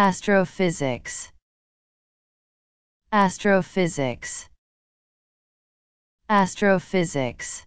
Astrophysics Astrophysics Astrophysics